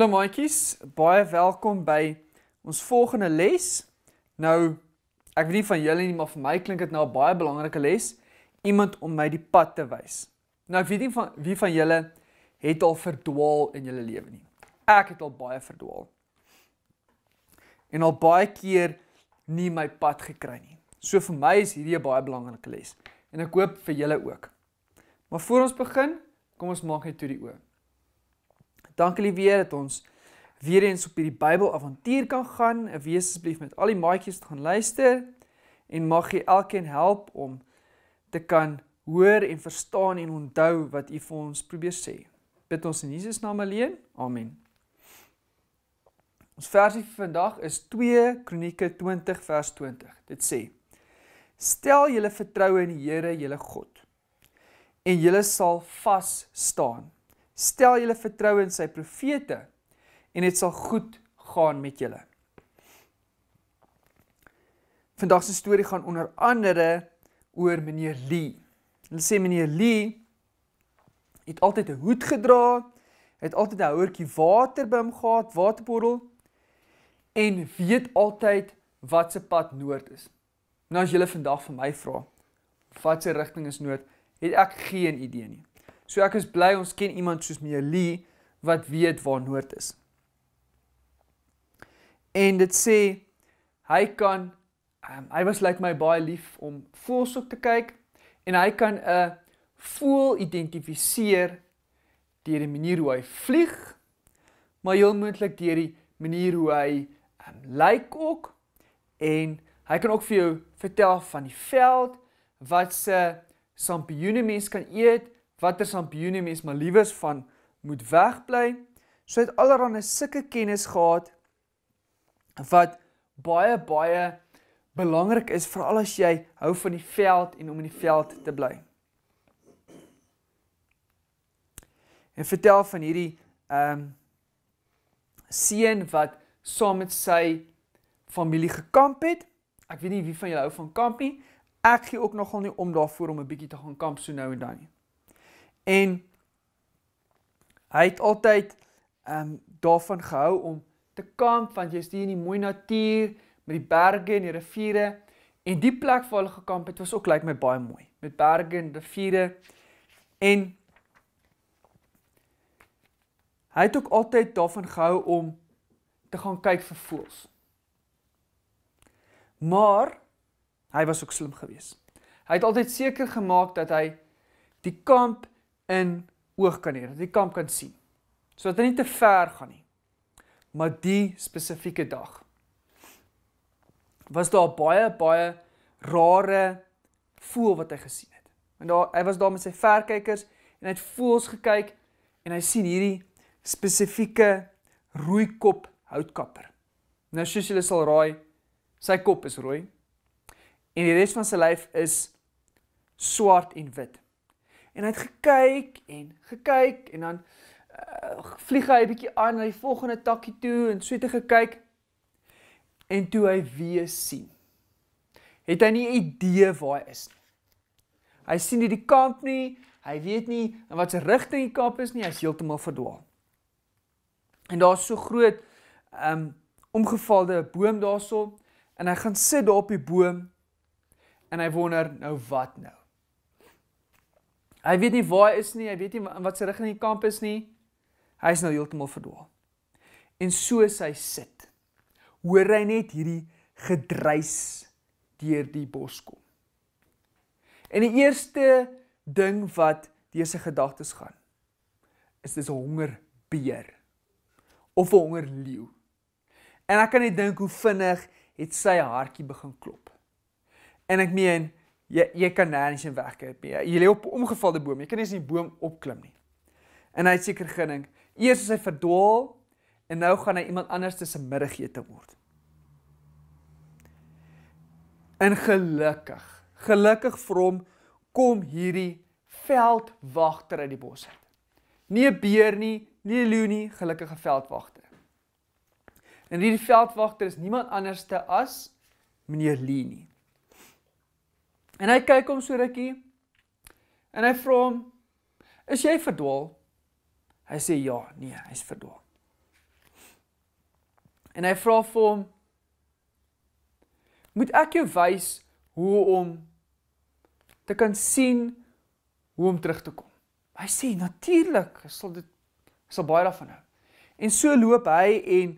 Hallo maatjies, baie welkom by ons volgende les. Nou, ek weet nie van julle nie, maar vir my klink dit nou 'n baie belangrike les, iemand om my die pad te wys. Nou, ek weet nie van wie van julle het al verdwaal in julle lewe nie. Ek het al baie verdwaal. En al baie keer nie my pad gekry nie. So vir my is hierdie 'n baie belangrike les en ek hoop vir julle ook. Maar voor ons begin, kom ons maak net toe die oë. Dankie weer dat ons weer eens op hierdie Bybelavontuur kan gaan. Wees asseblief met al die maatjies wat gaan luister en mag jy elkeen help om te kan hoor en verstaan en onthou wat U vir ons probeer sê. Bid ons in Jesus naam alleen. Amen. Ons versie vir vandag is 2 Kronieke 20 vers 20. Dit sê: Stel julle vertroue in die Here, julle God, en julle sal vas staan stel julle vertroue in sy profete en dit sal goed gaan met julle. Vandag se storie gaan onder andere oor meneer Lee. Hulle sê meneer Lee het altyd 'n hoed gedra, het altyd 'n houertjie water by hom gehad, waterbottel en weet altyd wat se pad noord is. Nou as julle vandag vir my vra, wat se rigting is noord, het ek geen idee nie. So ek is bly ons ken iemand soos meneer Lee wat weet waar Noord is. En dit sê hy kan um, hy was lyk like my baie lief om voelsoek te kyk en hy kan 'n uh, voel identifiseer deur die manier hoe hy vlieg maar heel moontlik deur die manier hoe hy um, lyk like ook en hy kan ook vir jou vertel van die veld wat se sampioene mens kan eet watter sampioene mens maar liewes van moet wegbly. So het allerhande sulke kennis gehad wat baie baie belangrik is veral as jy hou van die veld en om in die veld te bly. En vertel van hierdie ehm um, seun wat saam met sy familie gekamp het. Ek weet nie wie van julle hou van kamp nie. Ek gee ook nogal nie om daarvoor om 'n bietjie te gaan kamp so nou en dan nie. En hy het altyd ehm um, daarvan gehou om te kamp want jy's hier in die mooi natuur met die berge en die riviere en die plek waar hulle gekamp het was ook lyk like my baie mooi met berge en riviere en hy het ook altyd daarvan gehou om te gaan kyk vir voëls. Maar hy was ook slim geweest. Hy het altyd seker gemaak dat hy die kamp in oog kan hê, dat die kamp kan sien. Sodat hy nie te ver gaan nie. Maar die spesifieke dag was daar baie baie rare voel wat hy gesien het. En daar hy was daar met sy verkykers en hy het voels gekyk en hy sien hierdie spesifieke rooi kop houtkapper. Nou soos julle sal raai, sy kop is rooi en die res van sy lyf is swart en wit en hy het gekyk en gekyk en dan uh, vlieg hy 'n bietjie aan na die volgende takkie toe en so het hy gekyk en toe hy weer sien. Het hy nie idee waar hy is nie. Hy sien nie die kamp nie, hy weet nie in wat se rigting die kamp is nie, hy's heeltemal verdwaal. En daar's so groot um ehm, omgevalde boom daarso en hy gaan sit daar op die boom en hy wonder nou wat nou. Hy weet nie waar hy is nie, hy weet nie wat sy rigting in die kamp is nie. Hy is nou heeltemal verdwaal. En so sy sit. Hoor hy net hierdie gedreuis deur die bos kom. En die eerste ding wat dese gedagtes gaan is dis 'n hongerbeer of 'n hongerleeu. En ek kan net dink hoe vinnig het sy hartjie begin klop. En ek meen jy jy kan nêrens in wegkruip nie. Jy lê op 'n omgevalde boom. Jy kan nie eens in die boom opklim nie. En hy het seker gedink, eers is hy verdwaal en nou gaan hy iemand anders se middagete word. En gelukkig, gelukkig vir hom kom hierdie veldwagter uit die bos uit. Nie 'n beer nie, nie 'n leeu nie, gelukkige veldwagter. En hierdie veldwagter is niemand anderste as meneer Lee nie. En hy kyk hom so rukkie. En hy vra hom: "Is jy verdwaal?" Hy sê: "Ja, nee, hy's verdwaal." En hy vra vir hom: "Moet ek jou wys hoe om te kan sien hoe om terug te kom?" Hy sê: "Natuurlik, ek sal dit ek sal baie daarvan hou." En so loop hy en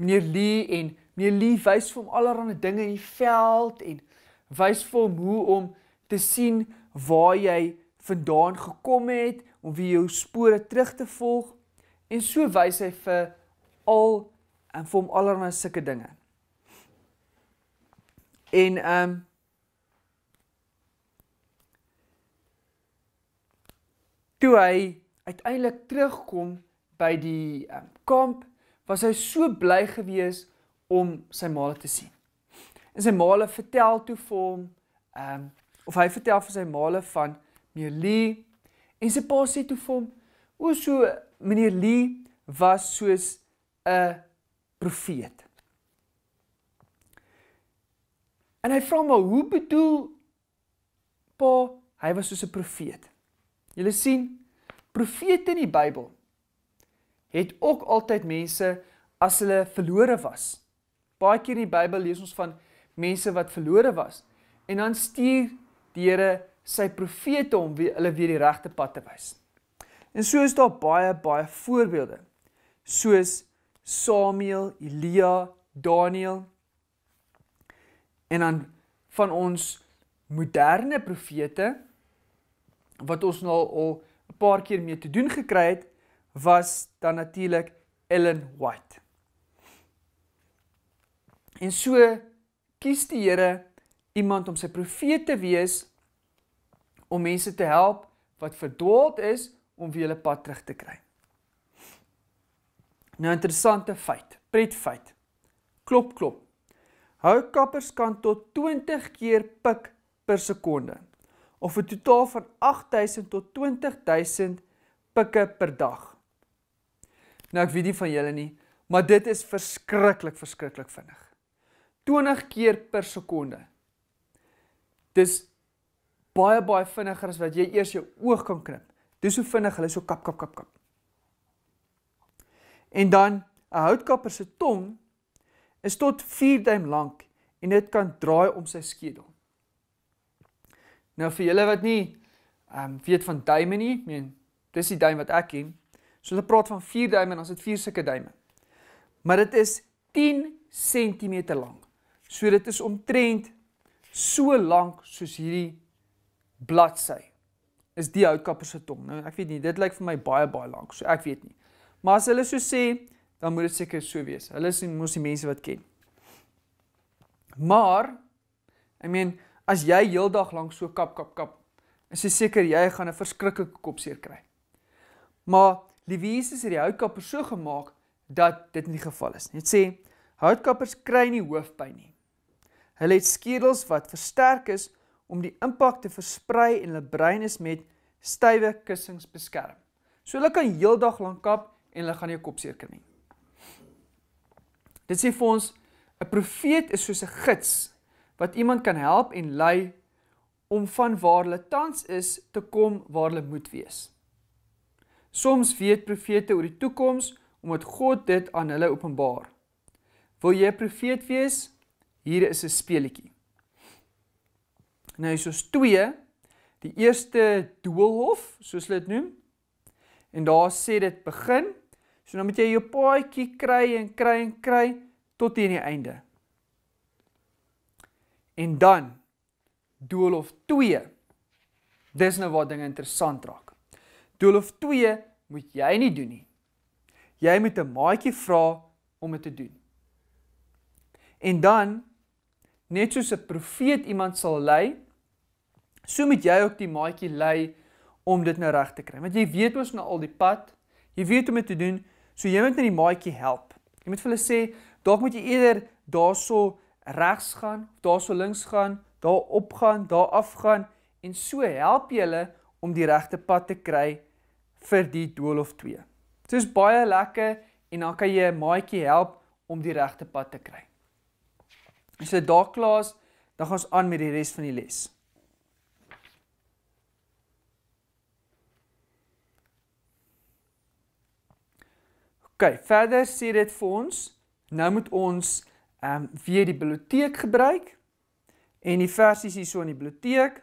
meneer Lee en Nee, Lee wys vir hom allerlei dinge in die veld en wys vir hom hoe om te sien waar jy vandaan gekom het, om wie jou spore terug te volg en so wys hy vir al en vir hom allerlei sulke dinge. En ehm um, toe hy uiteindelik terugkom by die um, kamp was hy so bly gewees om sy maala te sien. En sy maala vertel toe vir hom, ehm um, of hy vertel vir sy maala van meneer Lee en sy pa sê toe vir hom, "O, so meneer Lee was soos 'n profeet." En hy vra maar, "Hoe bedoel pa, hy was soos 'n profeet?" Julle sien, profete in die Bybel het ook altyd mense as hulle verlore was Baie keer in die Bybel lees ons van mense wat verlore was en dan stuur die Here sy profete om wie hulle weer die regte pad te wys. En so is daar baie baie voorbeelde soos Samuel, Elia, Daniël en dan van ons moderne profete wat ons nou al 'n paar keer mee te doen gekry het was dan natuurlik Ellen White. En so kies die Here iemand om sy profeet te wees om mense te help wat verdwaald is om weer hulle pad terug te kry. 'n nou, Interessante feit, pret feit. Klop klop. Houtkappers kan tot 20 keer pik per sekonde of 'n totaal van 8000 tot 20000 pikke per dag. Nou ek weet nie van julle nie, maar dit is verskriklik verskriklik vinnig. 20 keer per sekonde. Dis baie baie vinniger as wat jy eers jou oog kan knip. Dis hoe vinnig hulle so kap kap kap kap. En dan 'n houtkapper se tong is tot 4 duim lank en dit kan draai om sy skedel. Nou vir julle wat nie ehm um, weet van duime nie, meen dis die duim wat ek ken. So hulle praat van 4 duime en ons het 4 sulke duime. Maar dit is 10 cm lank. So dit is omtrent so lank soos hierdie bladsy. Is die houtkapper se tong. Nou ek weet nie, dit lyk vir my baie baie lank, so ek weet nie. Maar as hulle so sê, dan moet dit seker so wees. Hulle sien mos die mense wat ken. Maar I mean, as jy heeldag lank so kap kap kap, is dit seker jy gaan 'n verskriklike kopseer kry. Maar Lewisus het die houtkapper so gemaak dat dit nie die geval is nie. Dit sê houtkappers kry nie hoofpyn nie. Hulle het skedels wat versterk is om die impak te versprei en hulle brein is met stywe kussings beskerm. So hulle kan heeldag lank kap en hulle gaan jou kop seer kry. Dit sê vir ons 'n profeet is soos 'n gids wat iemand kan help en lei om van waar hulle tans is te kom waar hulle moet wees. Soms weet profete oor die toekoms omdat God dit aan hulle openbaar. Wil jy 'n profeet wees? hier is 'n speletjie. Nou soos 2, die eerste doolhof, soos hulle dit noem. En daar sê dit begin. So nou moet jy jou paadjie kry en kry en kry tot hier aan die einde. En dan doolhof 2. Dis nou waar dinge interessant raak. Doolhof 2 moet jy nie doen nie. Jy moet 'n maatjie vra om dit te doen. En dan net soos 'n profeet iemand sal lei, so moet jy ook die maatjie lei om dit nou reg te kry. Want jy weet ons nou al die pad. Jy weet hoe om dit te doen. So jy moet net die maatjie help. Jy moet vir hulle sê, dalk moet jy eerder daarso regs gaan, daarso links gaan, daar op gaan, daar af gaan en so help jy hulle om die regte pad te kry vir die doolhof 2. Dit is baie lekker en dan kan jy 'n maatjie help om die regte pad te kry. As jy daar klaar is, dan gaan ons aan met die res van die les. OK, verder sê dit vir ons, nou moet ons ehm um, weer die biblioteek gebruik en die versies hier so in die biblioteek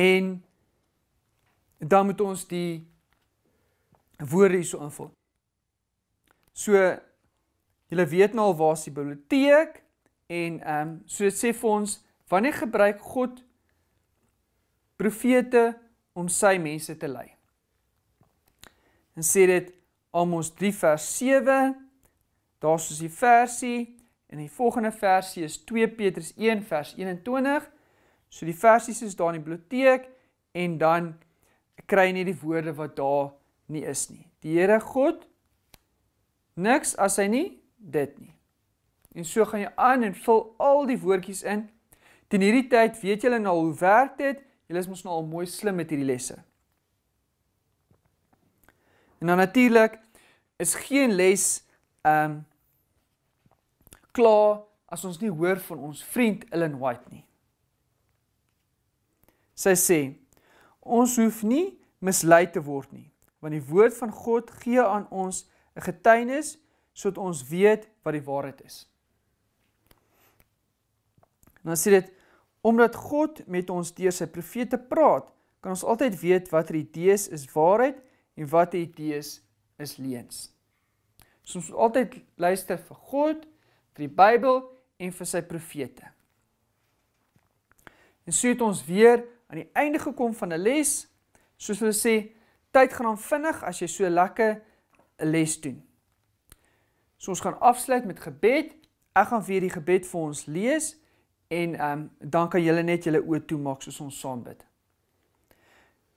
en dan moet ons die woorde hier so invul. So Julle weet nou al waar is die biblioteek en ehm um, so sê vir ons wanneer gebruik God profete om sy mense te lei. En sê dit Amos 3 vers 7 daar soos die versie en die volgende versie is 2 Petrus 1 vers 21. So die versies is daar in die biblioteek en dan kry jy nie die woorde wat daar nie is nie. Die Here God niks as hy nie dit nie. En so gaan jy aan en vul al die woordjies in. Teen hierdie tyd weet julle nou hoe werk dit. Julle is mos nou al mooi slim met hierdie lesse. En dan natuurlik is geen les ehm um, klaar as ons nie hoor van ons vriend Ellen White nie. Sy sê ons hoef nie mislei te word nie, want die woord van God gee aan ons 'n getuienis sodat ons weet wat die waarheid is. En dan sê dit omdat God met ons deur sy profete praat, kan ons altyd weet watter idees is waarheid en watter idees is leuns. So ons moet altyd luister vir God, vir die Bybel en vir sy profete. En sou dit ons weer aan die einde gekom van 'n les, soos hulle sê, tyd gaan aan vinnig as jy so lekker 'n les doen. So ons gaan afsluit met gebed. Ek gaan weer die gebed vir ons lees en ehm um, dan kan julle net julle oë toemaak soos ons saam bid.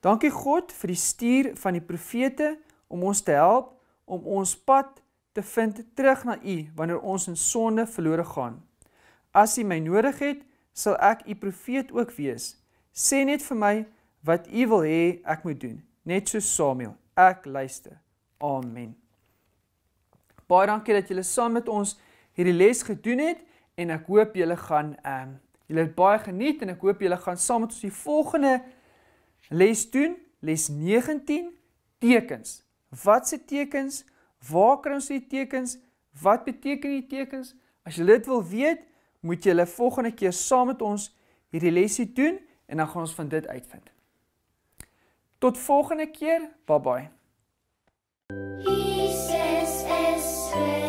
Dankie God vir die stuur van die profete om ons te help om ons pad te vind terug na U wanneer ons in sonde verlore gaan. As U my nodig het, sal ek U profeet ook wees. Sê net vir my wat U wil hê ek moet doen, net so Samuel. Ek luister. Amen. Baie dankie dat julle saam met ons hierdie les gedoen het en ek hoop julle gaan ehm uh, julle het baie geniet en ek hoop julle gaan saam met ons die volgende les doen, les 19 tekens. Wat se tekens? Waar kry ons die tekens? Wat beteken die tekens? As jy dit wil weet, moet jy hulle volgende keer saam met ons hierdie lesie doen en dan gaan ons van dit uitvind. Tot volgende keer. Bye bye. Yeah. sway.